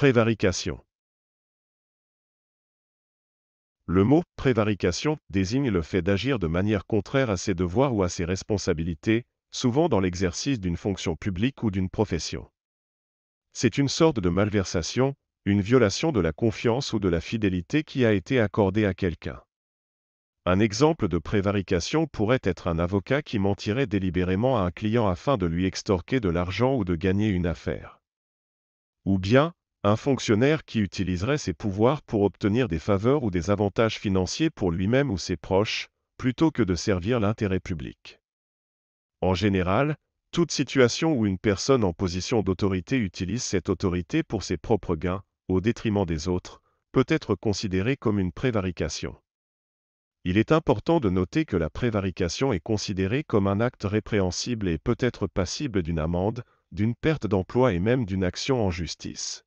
Prévarication Le mot « prévarication » désigne le fait d'agir de manière contraire à ses devoirs ou à ses responsabilités, souvent dans l'exercice d'une fonction publique ou d'une profession. C'est une sorte de malversation, une violation de la confiance ou de la fidélité qui a été accordée à quelqu'un. Un exemple de prévarication pourrait être un avocat qui mentirait délibérément à un client afin de lui extorquer de l'argent ou de gagner une affaire. Ou bien, un fonctionnaire qui utiliserait ses pouvoirs pour obtenir des faveurs ou des avantages financiers pour lui-même ou ses proches, plutôt que de servir l'intérêt public. En général, toute situation où une personne en position d'autorité utilise cette autorité pour ses propres gains, au détriment des autres, peut être considérée comme une prévarication. Il est important de noter que la prévarication est considérée comme un acte répréhensible et peut être passible d'une amende, d'une perte d'emploi et même d'une action en justice.